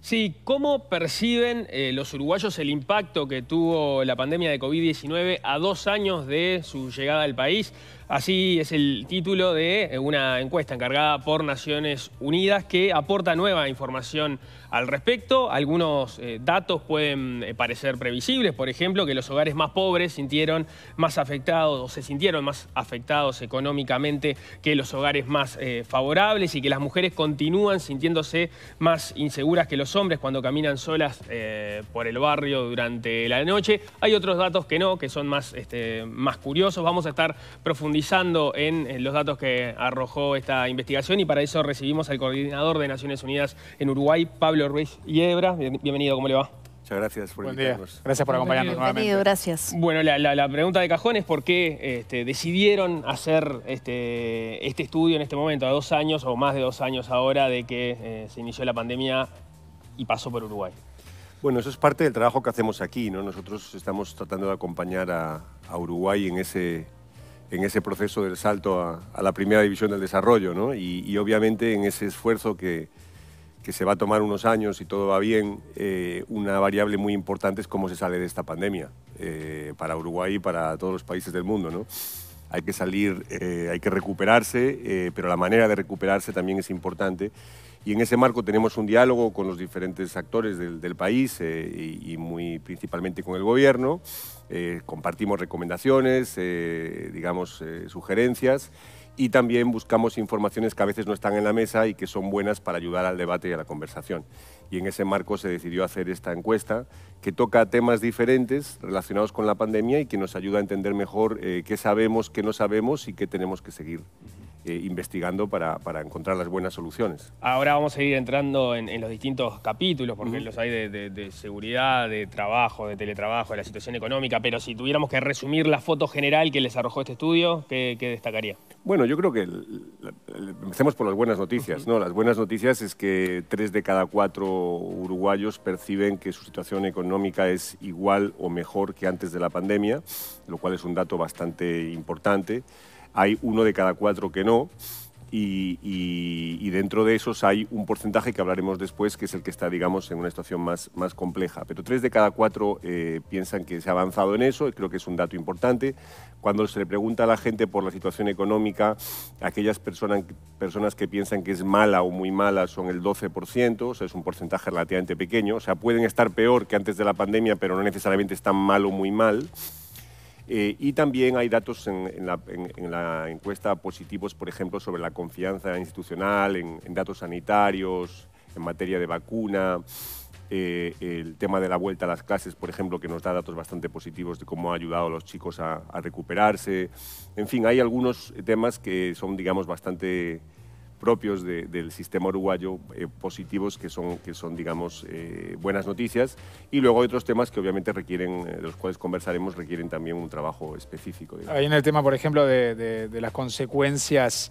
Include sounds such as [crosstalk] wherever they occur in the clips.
Sí, ¿cómo perciben eh, los uruguayos el impacto que tuvo la pandemia de COVID-19 a dos años de su llegada al país? Así es el título de eh, una encuesta encargada por Naciones Unidas que aporta nueva información al respecto. Algunos eh, datos pueden eh, parecer previsibles, por ejemplo, que los hogares más pobres sintieron más afectados o se sintieron más afectados económicamente que los hogares más favorables y que las mujeres continúan sintiéndose más inseguras que los hombres cuando caminan solas por el barrio durante la noche. Hay otros datos que no, que son más, este, más curiosos. Vamos a estar profundizando profundizando en los datos que arrojó esta investigación y para eso recibimos al coordinador de Naciones Unidas en Uruguay, Pablo Ruiz Yebra. Bienvenido, ¿cómo le va? Muchas gracias por invitarnos. Gracias por acompañarnos bienvenido, nuevamente. Bienvenido, gracias. Bueno, la, pregunta de cajón es por qué este, decidieron hacer este, este, estudio en este momento, a dos años o más de dos años ahora de que eh, se inició la pandemia y pasó por Uruguay. Bueno, eso es parte del trabajo que hacemos aquí, ¿no? Nosotros estamos tratando de acompañar a, a Uruguay en ese en ese proceso del salto a, la primera división del desarrollo, Y, obviamente en ese esfuerzo que, que, se va a tomar unos años y todo va bien, eh, una variable muy importante es cómo se sale de esta pandemia eh, para Uruguay y para todos los países del mundo, Hay que salir, eh, hay que recuperarse, pero la manera de recuperarse también es importante y en ese marco tenemos un diálogo con los diferentes actores del, país eh, y, muy principalmente con el gobierno. Eh, compartimos recomendaciones, eh, digamos, sugerencias y también buscamos informaciones que a veces no están en la mesa y que son buenas para ayudar al debate y a la conversación. Y en ese marco se decidió hacer esta encuesta que toca temas diferentes relacionados con la pandemia y que nos ayuda a entender mejor qué sabemos, qué no sabemos y qué tenemos que seguir. Eh, investigando para, para, encontrar las buenas soluciones. Ahora vamos a ir entrando en, los distintos capítulos, porque los hay de, seguridad, de trabajo, de teletrabajo, de la situación económica, pero si tuviéramos que resumir la foto general que les arrojó este estudio, ¿qué, destacaría? Bueno, yo creo que empecemos por las buenas noticias. ¿no? Las buenas noticias es que tres de cada cuatro uruguayos perciben que su situación económica es igual o mejor que antes de la pandemia, lo cual es un dato bastante importante hay uno de cada cuatro que no. Y, dentro de esos hay un porcentaje que hablaremos después, que es el que está, digamos, en una situación más, compleja. Pero tres de cada cuatro eh, piensan que se ha avanzado en eso, y creo que es un dato importante. Cuando se le pregunta a la gente por la situación económica, aquellas personas, personas que piensan que es mala o muy mala son el 12%, o es un porcentaje relativamente pequeño. O sea, pueden estar peor que antes de la pandemia, pero no necesariamente están mal o muy mal. Eh, y también hay datos en, la, encuesta positivos, por ejemplo, sobre la confianza institucional, en, datos sanitarios, en materia de vacuna, eh, el tema de la vuelta a las clases, por ejemplo, que nos da datos bastante positivos de cómo ha ayudado a los chicos a recuperarse. En fin, hay algunos temas que son, digamos, bastante propios del sistema uruguayo eh, positivos que son, que son digamos, eh, buenas noticias. Y luego hay otros temas que obviamente requieren, eh, de los cuales conversaremos, requieren también un trabajo específico. Ahí en el tema, por ejemplo, de las consecuencias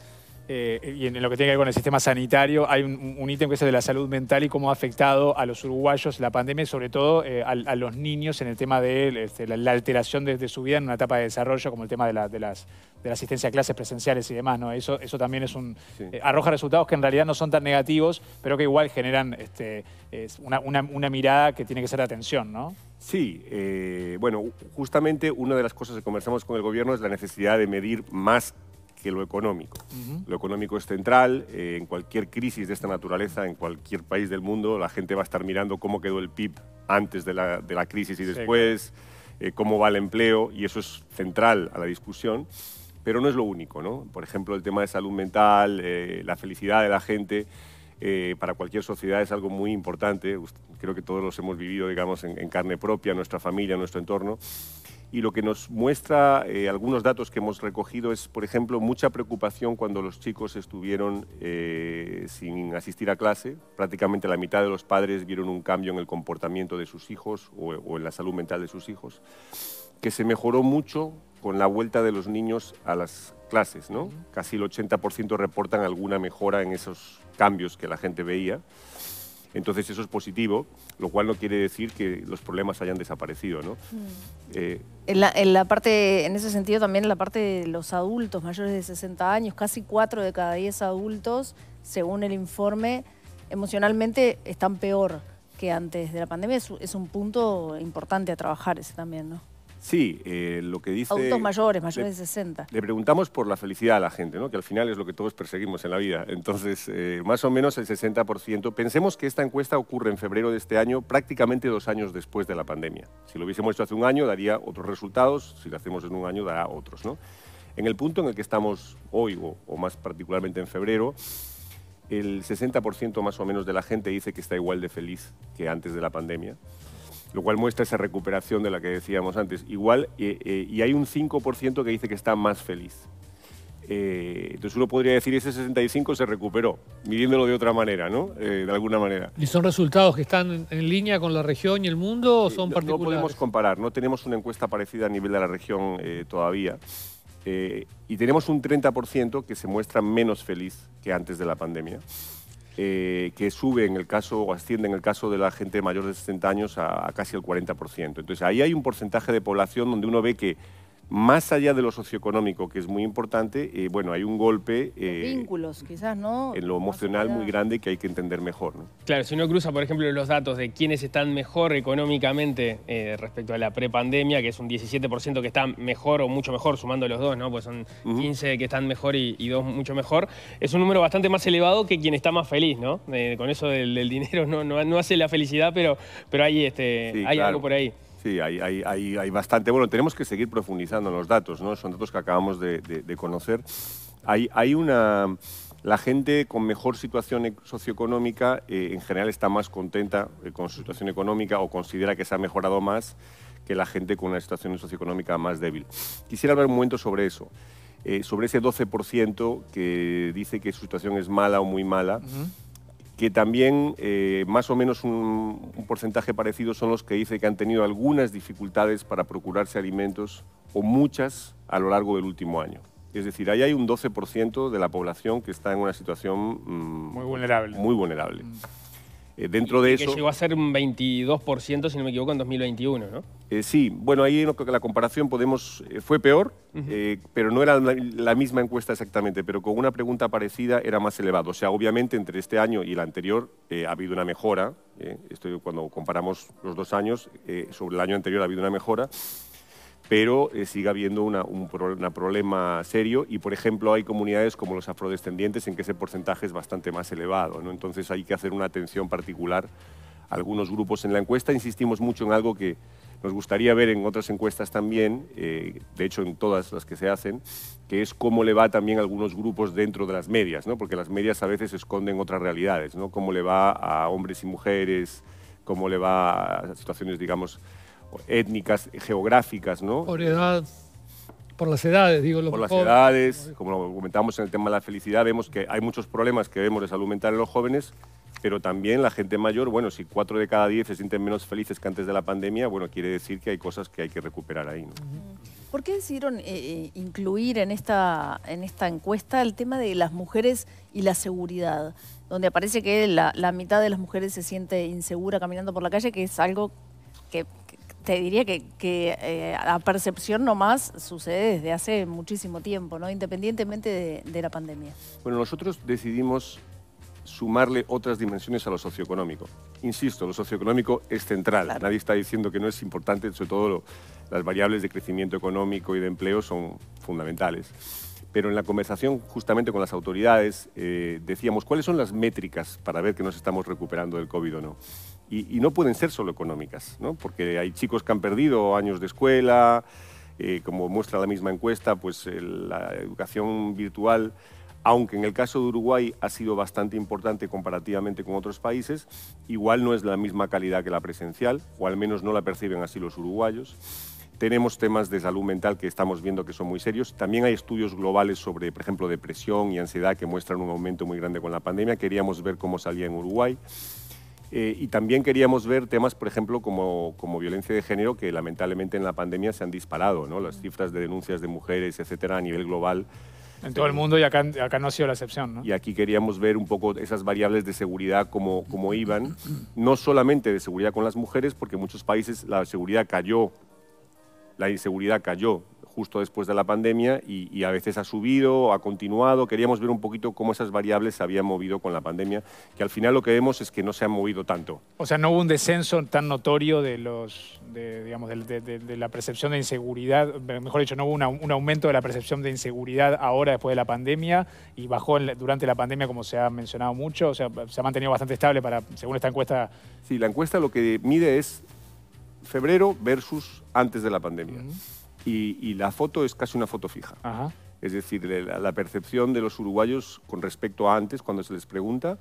eh, y en lo que tiene que ver con el sistema sanitario, hay un ítem que es el de la salud mental y cómo ha afectado a los uruguayos la pandemia y sobre todo eh, a, los niños en el tema de este, la, alteración de, su vida en una etapa de desarrollo, como el tema de, la, las, de la asistencia a clases presenciales y demás. ¿no? Eso, eso también es un, eh, arroja resultados que en realidad no son tan negativos, pero que igual generan este, una, mirada que tiene que ser de atención. ¿no? Sí, bueno, justamente una de las cosas que conversamos con el gobierno es la necesidad de medir más que lo económico. Lo económico es central. Eh, en cualquier crisis de esta naturaleza, en cualquier país del mundo, la gente va a estar mirando cómo quedó el PIB antes de la, de la crisis y después, eh, cómo va el empleo, y eso es central a la discusión. Pero no es lo único, ¿no? Por ejemplo, el tema de salud mental, eh, la felicidad de la gente. para cualquier sociedad es algo muy importante. Creo que todos los hemos vivido, digamos, en, en, carne propia, nuestra familia, nuestro entorno y lo que nos muestra eh, algunos datos que hemos recogido es, por ejemplo, mucha preocupación cuando los chicos estuvieron eh, sin asistir a clase. Prácticamente la mitad de los padres vieron un cambio en el comportamiento de sus hijos o, en la salud mental de sus hijos, que se mejoró mucho con la vuelta de los niños a las clases. Casi el 80% reportan alguna mejora en esos cambios que la gente veía. Entonces eso es positivo, lo cual no quiere decir que los problemas hayan desaparecido. ¿no? Mm. Eh, en, la, parte, en ese sentido también la parte de los adultos mayores de 60 años, casi 4 de cada 10 adultos, según el informe, emocionalmente están peor que antes de la pandemia. Es, es un punto importante a trabajar ese también, ¿no? Sí, eh, lo que dice... Adultos mayores, mayores de 60. Le preguntamos por la felicidad a la gente, ¿no? que al final es lo que todos perseguimos en la vida. Entonces, eh, más o menos el 60%. Pensemos que esta encuesta ocurre en febrero de este año, prácticamente dos años después de la pandemia. Si lo hubiésemos hecho hace un año, daría otros resultados. Si lo hacemos en un año, dará otros. ¿no? En el punto en el que estamos hoy, o más particularmente en febrero, el 60% más o menos de la gente dice que está igual de feliz que antes de la pandemia lo cual muestra esa recuperación de la que decíamos antes. Igual, eh, eh, y hay un 5% que dice que está más feliz. Eh, entonces uno podría decir ese 65 se recuperó, midiéndolo de otra manera, ¿no? de alguna manera. ¿Y son resultados que están en línea con la región y el mundo o son particulares? No podemos comparar, no tenemos una encuesta parecida a nivel de la región todavía. y tenemos un 30% que se muestra menos feliz que antes de la pandemia. Eh, que sube en el caso o asciende en el caso de la gente mayor de 60 años a casi el 40%. Entonces ahí hay un porcentaje de población donde uno ve que más allá de lo socioeconómico, que es muy importante, eh, bueno, hay un golpe... Eh, vínculos, quizás, ¿no? En lo emocional muy grande que hay que entender mejor, Claro, si uno cruza, por ejemplo, los datos de quienes están mejor económicamente eh, respecto a la prepandemia, que es un 17% que están mejor o mucho mejor, sumando los dos, ¿no? Pues son 15 que están mejor y, dos mucho mejor. Es un número bastante más elevado que quien está más feliz, ¿no? con eso del, dinero no, no, hace la felicidad, pero, pero hay, este, hay algo por ahí. Sí, hay, hay, hay, bastante. Bueno, tenemos que seguir profundizando en los datos, ¿no? Son datos que acabamos de, conocer. Hay, una. La gente con mejor situación e-, socioeconómica eh, en general está más contenta eh, con su situación económica o considera que se ha mejorado más que la gente con una situación socioeconómica más débil. Quisiera hablar un momento sobre eso. Eh, sobre ese 12% que dice que su situación es mala o muy mala que también eh, más o menos un, porcentaje parecido son los que dice que han tenido algunas dificultades para procurarse alimentos o muchas a lo largo del último año. Es decir, ahí hay un 12% de la población que está en una situación mm, muy vulnerable. Muy vulnerable. Mm. Eh, dentro de que eso... llegó a ser un 22%, si no me equivoco, en 2021, ¿no? Eh, sí, bueno, ahí que la comparación podemos... Eh, fue peor, pero no era la, misma encuesta exactamente, pero con una pregunta parecida era más elevado. O sea, obviamente entre este año y el anterior ha habido una mejora. Esto, cuando comparamos los dos años, sobre el año anterior ha habido una mejora pero eh, sigue habiendo un problema serio y, por ejemplo, hay comunidades como los afrodescendientes en que ese porcentaje es bastante más elevado. Entonces hay que hacer una atención particular a algunos grupos en la encuesta. Insistimos mucho en algo que nos gustaría ver en otras encuestas también, eh, de hecho en todas las que se hacen, que es cómo le va también a algunos grupos dentro de las medias, porque las medias a veces esconden otras realidades, ¿no? cómo le va a hombres y mujeres, cómo le va a situaciones, digamos, étnicas, geográficas, ¿no? Por edad, por las edades, digo. Lo por las edades, como lo comentamos en el tema de la felicidad, vemos que hay muchos problemas que vemos de salud mental en los jóvenes, pero también la gente mayor, bueno, si cuatro de cada diez se sienten menos felices que antes de la pandemia, bueno, quiere decir que hay cosas que hay que recuperar ahí, ¿no? ¿Por qué decidieron eh, eh, incluir en esta, en esta encuesta el tema de las mujeres y la seguridad? Donde aparece que la, la mitad de las mujeres se siente insegura caminando por la calle, que es algo que te diría que, la eh, percepción nomás sucede desde hace muchísimo tiempo, ¿no? independientemente de, la pandemia. Bueno, nosotros decidimos sumarle otras dimensiones a lo socioeconómico. Insisto, lo socioeconómico es central. Nadie está diciendo que no es importante, sobre todo las variables de crecimiento económico y de empleo son fundamentales. Pero en la conversación justamente con las autoridades eh, decíamos cuáles son las métricas para ver que nos estamos recuperando del COVID o no y, no pueden ser solo económicas, ¿no? porque hay chicos que han perdido años de escuela, eh, como muestra la misma encuesta, pues eh, la educación virtual, aunque en el caso de Uruguay ha sido bastante importante comparativamente con otros países, igual no es la misma calidad que la presencial, o al menos no la perciben así los uruguayos. Tenemos temas de salud mental que estamos viendo que son muy serios. También hay estudios globales sobre, por ejemplo, depresión y ansiedad que muestran un aumento muy grande con la pandemia. Queríamos ver cómo salía en Uruguay. Eh, y también queríamos ver temas, por ejemplo, como, violencia de género, que lamentablemente en la pandemia se han disparado, ¿no? Las cifras de denuncias de mujeres, etcétera, a nivel global. En todo el mundo y acá, no ha sido la excepción. ¿no? Y aquí queríamos ver un poco esas variables de seguridad como, como iban, no solamente de seguridad con las mujeres, porque en muchos países la seguridad cayó, la inseguridad cayó justo después de la pandemia y, a veces ha subido, ha continuado. Queríamos ver un poquito cómo esas variables se habían movido con la pandemia, que al final lo que vemos es que no se han movido tanto. O sea, no hubo un descenso tan notorio de, los, de, digamos, la percepción de inseguridad, mejor dicho, no hubo un aumento de la percepción de inseguridad ahora después de la pandemia y bajó durante la pandemia, como se ha mencionado mucho. O sea, se ha mantenido bastante estable para, según esta encuesta. Sí, la encuesta lo que mide es febrero versus antes de la pandemia y, la foto es casi una foto fija. Es decir, la, percepción de los uruguayos con respecto a antes, cuando se les pregunta,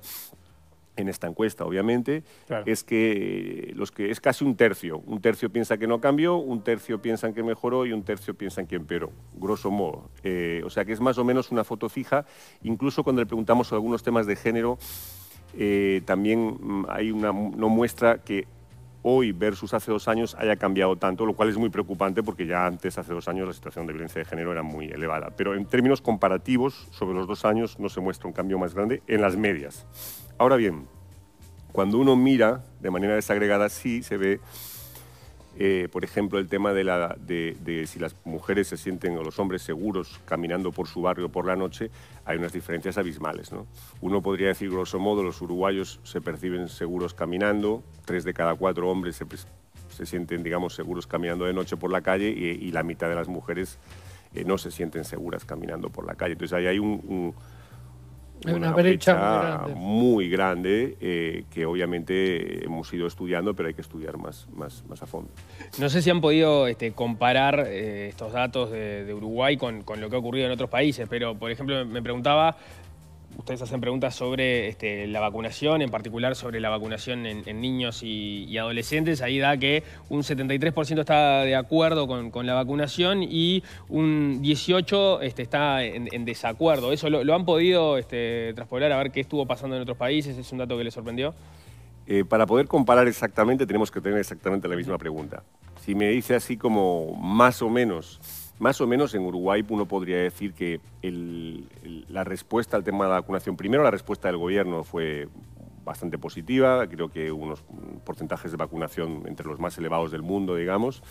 en esta encuesta, obviamente, es que los que es casi un tercio. Un tercio piensa que no cambió, un tercio piensan que mejoró y un tercio piensa que empeoró, grosso modo. Eh, o sea que es más o menos una foto fija. Incluso cuando le preguntamos sobre algunos temas de género, eh, también mm, hay una no muestra que hoy versus hace dos años haya cambiado tanto, lo cual es muy preocupante porque ya antes, hace dos años, la situación de violencia de género era muy elevada. Pero en términos comparativos, sobre los dos años no se muestra un cambio más grande en las medias. Ahora bien, cuando uno mira de manera desagregada, sí se ve eh, por ejemplo, el tema de, la, de, si las mujeres se sienten o los hombres seguros caminando por su barrio por la noche, hay unas diferencias abismales. Uno podría decir, grosso modo, los uruguayos se perciben seguros caminando, tres de cada cuatro hombres se, sienten, digamos, seguros caminando de noche por la calle y, la mitad de las mujeres eh, no se sienten seguras caminando por la calle. Entonces ahí hay un una, una brecha, muy grande, eh, que obviamente hemos ido estudiando, pero hay que estudiar más, más, más a fondo. No sé si han podido este, comparar eh, estos datos de, Uruguay con, con, lo que ha ocurrido en otros países, pero por ejemplo me preguntaba ustedes hacen preguntas sobre este, la vacunación, en particular sobre la vacunación en, niños y, adolescentes. Ahí da que un 73% está de acuerdo con, la vacunación y un 18% este, está en, desacuerdo. ¿Eso lo, han podido este, a ver qué estuvo pasando en otros países? ¿Es un dato que les sorprendió? Eh, para poder comparar exactamente tenemos que tener exactamente la misma pregunta. Si me dice así como más o menos más o menos en Uruguay uno podría decir que la respuesta al tema de la vacunación, primero la respuesta del gobierno fue bastante positiva, creo que unos porcentajes de vacunación entre los más elevados del mundo, digamos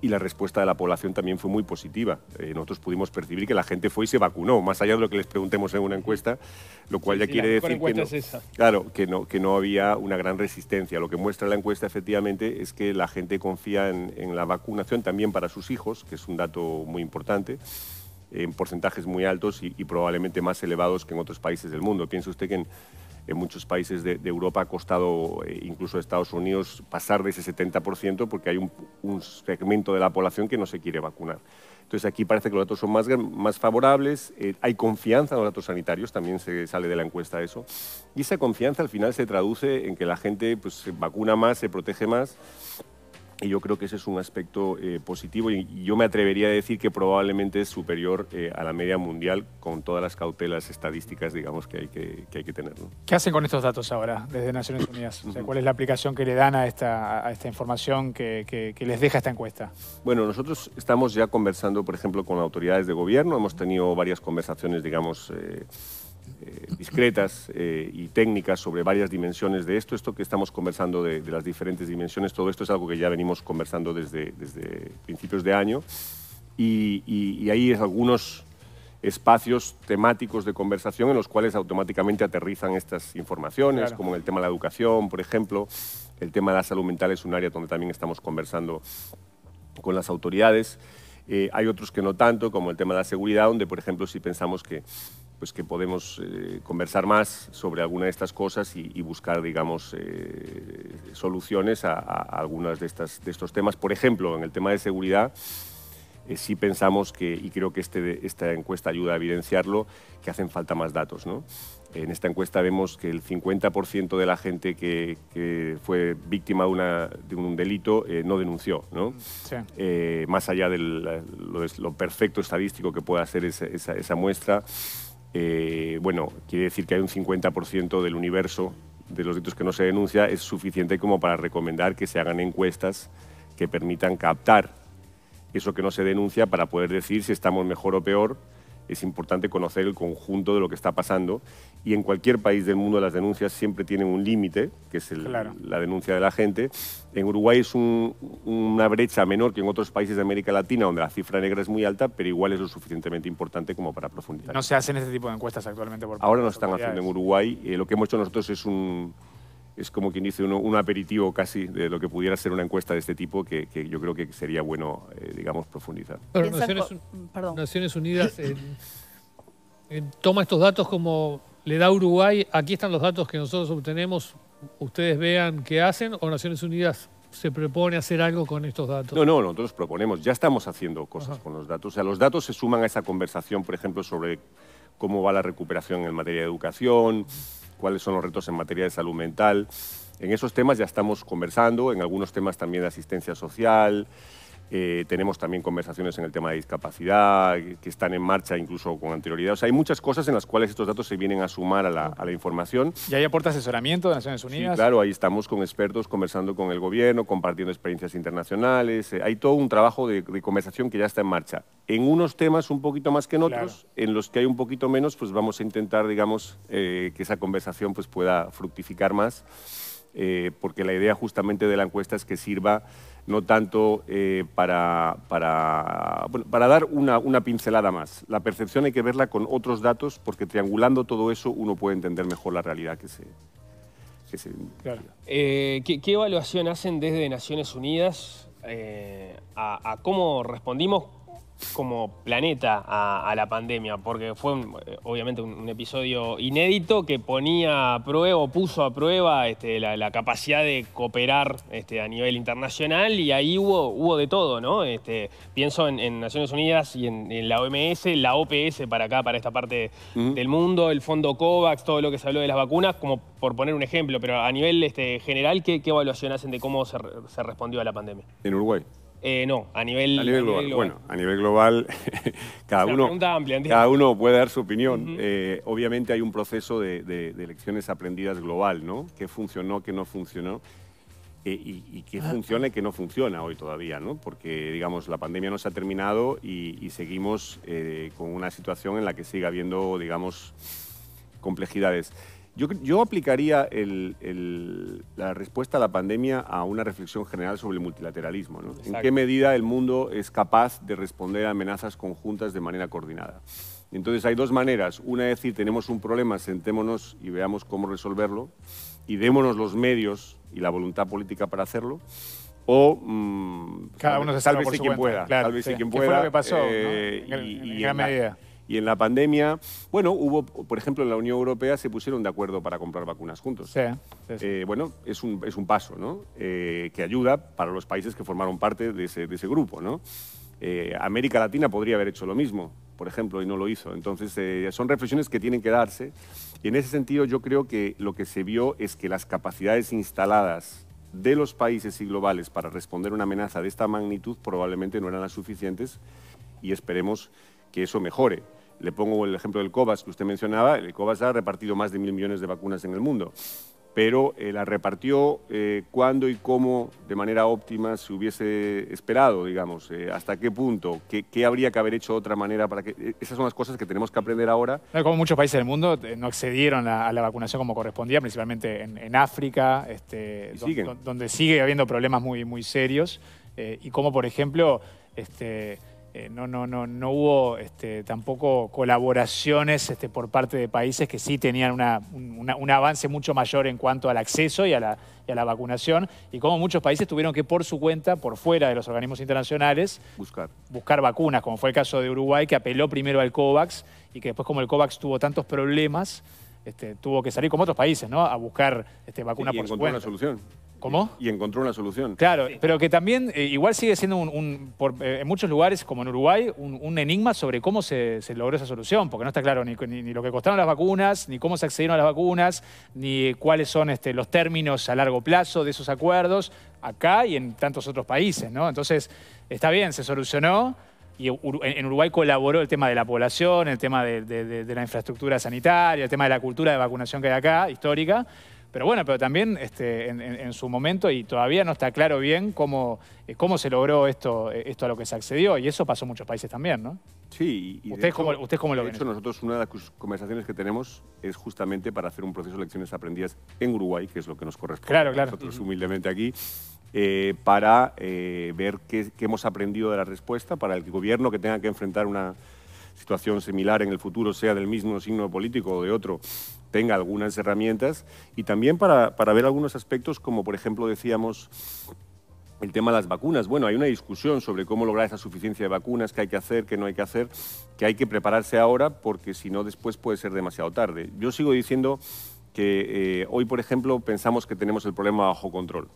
y la respuesta de la población también fue muy positiva. Eh, nosotros pudimos percibir que la gente fue y se vacunó, más allá de lo que les preguntemos en una encuesta, lo cual ya quiere decir que no, claro, que, no, había una gran resistencia. Lo que muestra la encuesta efectivamente es que la gente confía en, la vacunación también para sus hijos, que es un dato muy importante en porcentajes muy altos y, probablemente más elevados que en otros países del mundo. ¿Piensa usted que en muchos países de, Europa ha costado, eh, incluso Estados Unidos, pasar de ese 70% porque hay un, segmento de la población que no se quiere vacunar. Entonces aquí parece que los datos son más, más favorables, eh, hay confianza en los datos sanitarios, también se sale de la encuesta eso, y esa confianza al final se traduce en que la gente pues, se vacuna más, se protege más y yo creo que ese es un aspecto eh, positivo y yo me atrevería a decir que probablemente es superior eh, a la media mundial con todas las cautelas estadísticas, digamos, que hay que, que hay que tener. ¿Qué hacen con estos datos ahora desde Naciones Unidas? ¿Cuál es la aplicación que le dan a esta, esta información que, les deja esta encuesta? Bueno, nosotros estamos ya conversando, por ejemplo, con autoridades de gobierno. Hemos tenido varias conversaciones, digamos... Eh, eh, discretas eh, y técnicas sobre varias dimensiones de esto, esto que estamos conversando de, las diferentes dimensiones, todo esto es algo que ya venimos conversando desde, desde principios de año y, y, ahí algunos espacios temáticos de conversación en los cuales automáticamente aterrizan estas informaciones, como en el tema de la educación, por ejemplo, el tema de la salud mental es un área donde también estamos conversando con las autoridades. Eh, hay otros que no tanto, como el tema de la seguridad, donde, por ejemplo, si pensamos que pues que podemos eh, conversar más sobre alguna de estas cosas y, buscar, digamos, eh, soluciones a, a algunos de, estas, de estos temas. Por ejemplo, en el tema de seguridad, eh, sí pensamos que, y creo que este, esta encuesta ayuda a evidenciarlo, que hacen falta más datos. ¿no? En esta encuesta vemos que el 50% de la gente que, fue víctima de, un delito no denunció. ¿no? más allá de lo, perfecto estadístico que pueda ser esa, esa muestra, eh, bueno, quiere decir que hay un 50% del universo de los delitos que no se denuncia, es suficiente como para recomendar que se hagan encuestas que permitan captar eso que no se denuncia para poder decir si estamos mejor o peor es importante conocer el conjunto de lo que está pasando. Y en cualquier país del mundo las denuncias siempre tienen un límite, que es la denuncia de la gente. En Uruguay es una brecha menor que en otros países de América Latina, donde la cifra negra es muy alta, pero igual es lo suficientemente importante como para profundizar. No se hacen este tipo de encuestas actualmente por Ahora no están haciendo en Uruguay. Eh, lo que hemos hecho nosotros es un es como quien dice un aperitivo casi de lo que pudiera ser una encuesta de este tipo que, yo creo que sería bueno, eh, digamos, profundizar. Pero mm, Naciones, Unidas toma estos datos como le da Uruguay, aquí están los datos que nosotros obtenemos, ustedes vean qué hacen o Naciones Unidas se propone hacer algo con estos datos? No, no, nosotros proponemos, ya estamos haciendo cosas con los datos. O sea, los datos se suman a esa conversación, por ejemplo, sobre cómo va la recuperación en materia de educación, cuáles son los retos en materia de salud mental. En esos temas ya estamos conversando, en algunos temas también de asistencia social, eh, tenemos también conversaciones en el tema de discapacidad, que están en marcha incluso con anterioridad. O sea, hay muchas cosas en las cuales estos datos se vienen a sumar a la, información. ¿Y ahí aporta asesoramiento de Naciones Unidas? Sí, claro, ahí estamos con expertos conversando con el gobierno, compartiendo experiencias internacionales. Eh, hay todo un trabajo de, conversación que ya está en marcha. En unos temas un poquito más que en otros, en los que hay un poquito menos, pues vamos a intentar, digamos, eh, que esa conversación pues, pueda fructificar más, porque la idea justamente de la encuesta es que sirva no tanto eh, para, dar una, pincelada más. La percepción hay que verla con otros datos porque triangulando todo eso uno puede entender mejor la realidad que se... Eh, ¿qué, evaluación hacen desde Naciones Unidas eh, a cómo respondimos como planeta a, la pandemia, porque fue eh, obviamente un, episodio inédito que ponía a prueba o puso a prueba este, la, capacidad de cooperar este, a nivel internacional y ahí hubo, hubo de todo, ¿no? Este, pienso en, Naciones Unidas y en, la OMS, la OPS para acá, para esta parte del mundo, el fondo COVAX, todo lo que se habló de las vacunas, como por poner un ejemplo, pero a nivel este, general, ¿qué, evaluación hacen de cómo se respondió a la pandemia? En Uruguay. Eh, no, a nivel, global. Bueno, a nivel global, [laughs] [laughs] cada, uno, uno puede dar su opinión. Eh, obviamente hay un proceso de, lecciones aprendidas global, ¿no? ¿Qué funcionó, qué no funcionó? Eh, y, que qué ah. funciona y qué no funciona hoy todavía, ¿no? Porque, digamos, la pandemia no se ha terminado y seguimos con una situación en la que sigue habiendo, digamos, complejidades. Yo, aplicaría la respuesta a la pandemia a una reflexión general sobre el multilateralismo. ¿no? ¿En qué medida el mundo es capaz de responder a amenazas conjuntas de manera coordinada? Entonces hay dos maneras. Una es decir, tenemos un problema, sentémonos y veamos cómo resolverlo y démonos los medios y la voluntad política para hacerlo o mm, cada uno se salve si quien pueda, claro, tal vez sí. quien pueda. ¿Qué fue lo que pasó? Eh, en, y, gran medida. Y en la pandemia, bueno, hubo, por ejemplo, en la Unión Europea se pusieron de acuerdo para comprar vacunas juntos. Sí, eh, bueno, es un, paso, ¿no? Eh, que ayuda para los países que formaron parte de ese, de ese grupo, ¿no? Eh, América Latina podría haber hecho lo mismo, por ejemplo, y no lo hizo. Entonces, son reflexiones que tienen que darse. Y en ese sentido, yo creo que lo que se vio es que las capacidades instaladas de los países y globales para responder a una amenaza de esta magnitud probablemente no eran las suficientes y esperemos que eso mejore. Le pongo el ejemplo del COVAX que usted mencionaba. El COVAX ha repartido más de mil millones de vacunas en el mundo, pero eh, la repartió eh, cuándo y cómo de manera óptima se hubiese esperado, digamos, eh, hasta qué punto, ¿Qué, habría que haber hecho de otra manera para que... Eh, esas son las cosas que tenemos que aprender ahora. Como muchos países del mundo no accedieron a, la vacunación como correspondía, principalmente en, África, este, donde, sigue habiendo problemas muy, muy serios, y como por ejemplo... Este, eh, no, no, no, no hubo este, tampoco colaboraciones este, por parte de países que sí tenían un avance mucho mayor en cuanto al acceso y a, la, vacunación, y como muchos países tuvieron que por su cuenta, por fuera de los organismos internacionales, buscar, vacunas, como fue el caso de Uruguay, que apeló primero al COVAX, y que después como el COVAX tuvo tantos problemas, este, tuvo que salir como otros países, A buscar este, vacuna por su cuenta. solución. ¿Cómo? Y encontró una solución. Claro, pero que también eh, igual sigue siendo un, eh, en muchos lugares, como en Uruguay, un, enigma sobre cómo se, logró esa solución, porque no está claro ni, lo que costaron las vacunas, ni cómo se accedieron a las vacunas, ni cuáles son este, los términos a largo plazo de esos acuerdos acá y en tantos otros países, Entonces, está bien, se solucionó y en Uruguay colaboró el tema de la población, el tema de, la infraestructura sanitaria, el tema de la cultura de vacunación que hay acá, histórica, pero bueno, pero también este, en, su momento, y todavía no está claro bien cómo, eh, cómo se logró esto, eh, esto a lo que se accedió, y eso pasó en muchos países también, ¿no? Sí. Y ¿Ustedes, cómo, lo ven? De hecho, nosotros una de las conversaciones que tenemos es justamente para hacer un proceso de lecciones aprendidas en Uruguay, que es lo que nos corresponde A nosotros humildemente aquí, eh, para ver qué, qué, hemos aprendido de la respuesta, para el gobierno que tenga que enfrentar una situación similar en el futuro, sea del mismo signo político o de otro, tenga algunas herramientas y también para, ver algunos aspectos como por ejemplo decíamos el tema de las vacunas. Bueno, hay una discusión sobre cómo lograr esa suficiencia de vacunas, qué hay que hacer, qué no hay que hacer, que hay que prepararse ahora porque si no después puede ser demasiado tarde. Yo sigo diciendo que eh, hoy, por ejemplo, pensamos que tenemos el problema bajo control.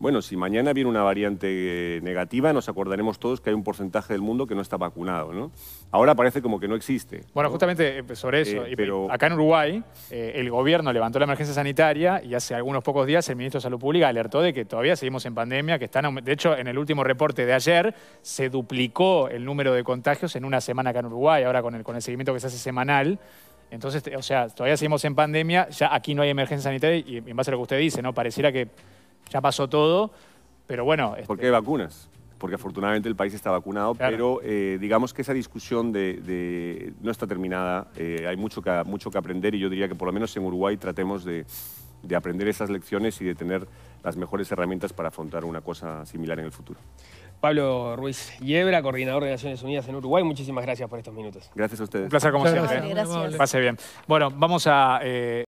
Bueno, si mañana viene una variante eh, negativa, nos acordaremos todos que hay un porcentaje del mundo que no está vacunado, ¿no? Ahora parece como que no existe. Bueno, justamente eh, pues, sobre eso. Eh, pero... Acá en Uruguay, el gobierno levantó la emergencia sanitaria y hace algunos pocos días el ministro de Salud Pública alertó de que todavía seguimos en pandemia, que están... De hecho, en el último reporte de ayer se duplicó el número de contagios en una semana acá en Uruguay, ahora con el, con el seguimiento que se hace semanal. Entonces, o sea, todavía seguimos en pandemia, ya aquí no hay emergencia sanitaria y en base a lo que usted dice, ¿no? Pareciera que ya pasó todo, pero bueno. Porque ¿Por este vacunas? Porque afortunadamente el país está vacunado, pero eh, digamos que esa discusión de, no está terminada. Eh, hay mucho que, mucho que aprender y yo diría que por lo menos en Uruguay tratemos de, aprender esas lecciones y de tener las mejores herramientas para afrontar una cosa similar en el futuro. Pablo Ruiz Yebra, coordinador de Naciones Unidas en Uruguay, muchísimas gracias por estos minutos. Gracias a ustedes. Un placer como siempre. Pase bien. Bueno, vamos a... Eh,